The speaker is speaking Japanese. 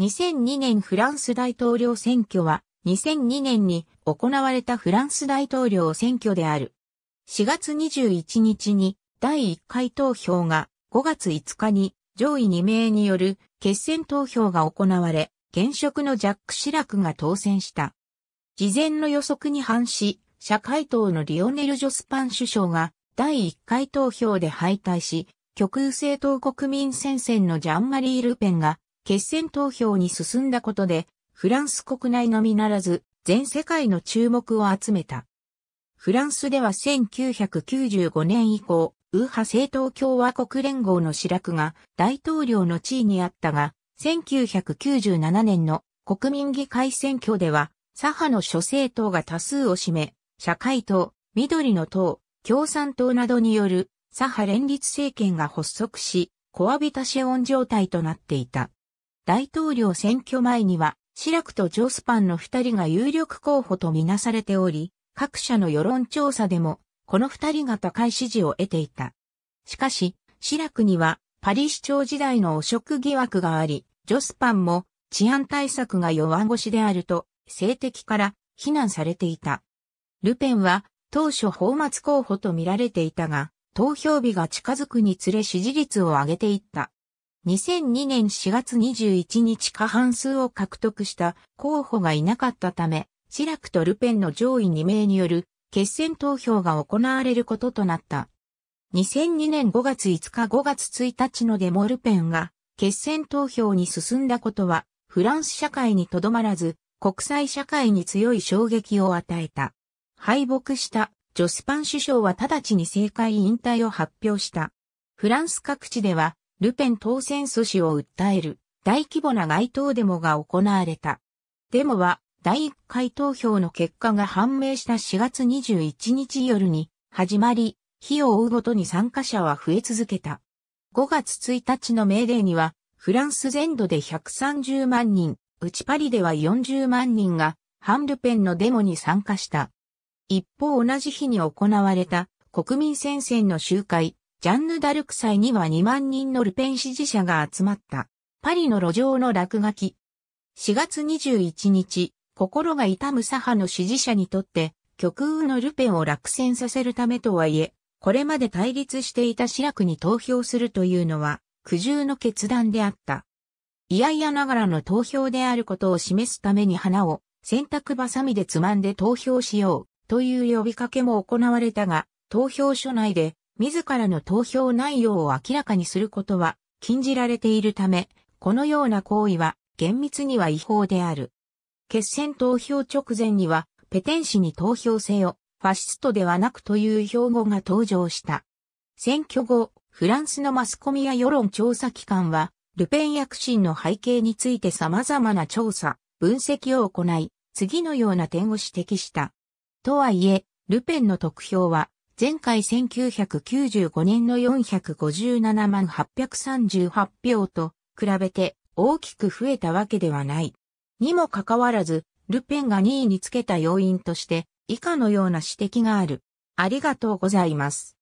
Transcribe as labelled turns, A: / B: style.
A: 2002年フランス大統領選挙は、2002年に行われたフランス大統領選挙である。4月21日に第1回投票が5月5日に上位2名による決選投票が行われ、現職のジャック・シラクが当選した。事前の予測に反し、社会党のリオネル・ジョスパン首相が第1回投票で敗退し、極右政党国民戦線のジャンマリー・ルペンが決選投票に進んだことで、フランス国内のみならず、全世界の注目を集めた。フランスでは1995年以降、右派政党共和国連合のシラクが大統領の地位にあったが、1997年の国民議会選挙では、左派の諸政党が多数を占め、社会党、緑の党、共産党などによる左派連立政権が発足し、コアビタシオン状態となっていた。大統領選挙前には、シラクとジョスパンの二人が有力候補とみなされており、各社の世論調査でも、この二人が高い支持を得ていた。しかし、シラクには、パリ市長時代の汚職疑惑があり、ジョスパンも治安対策が弱腰であると、性的から非難されていた。ルペンは、当初放末候補と見られていたが、投票日が近づくにつれ支持率を上げていった。2002年4月21日過半数を獲得した候補がいなかったため、シラクとルペンの上位2名による決選投票が行われることとなった。2002年5月5日5月1日のデモルペンが決選投票に進んだことは、フランス社会にとどまらず、国際社会に強い衝撃を与えた。敗北したジョスパン首相は直ちに政界引退を発表した。フランス各地ではルペン当選阻止を訴える大規模な街頭デモが行われた。デモは第1回投票の結果が判明した4月21日夜に始まり、日を追うごとに参加者は増え続けた。5月1日のメーデーには、フランス全土で130万人、うちパリでは40万人が、ハンルペンのデモに参加した。一方同じ日に行われた国民戦線の集会、ジャンヌ・ダルク祭には2万人のルペン支持者が集まった。パリの路上の落書き。4月21日、心が痛む左派の支持者にとって、極右のルペンを落選させるためとはいえ、これまで対立していたシラクに投票するというのは、苦渋の決断であった。いやいやながらの投票であることを示すために花を洗濯バサミでつまんで投票しようという呼びかけも行われたが、投票所内で自らの投票内容を明らかにすることは禁じられているため、このような行為は厳密には違法である。決選投票直前には、ペテン氏に投票せよ、ファシストではなくという標語が登場した。選挙後、フランスのマスコミや世論調査機関は、ルペン躍進の背景について様々な調査、分析を行い、次のような点を指摘した。とはいえ、ルペンの得票は前回1995年の457万838票と比べて大きく増えたわけではない。にもかかわらず、ルペンが2位につけた要因として以下のような指摘がある。ありがとうございます。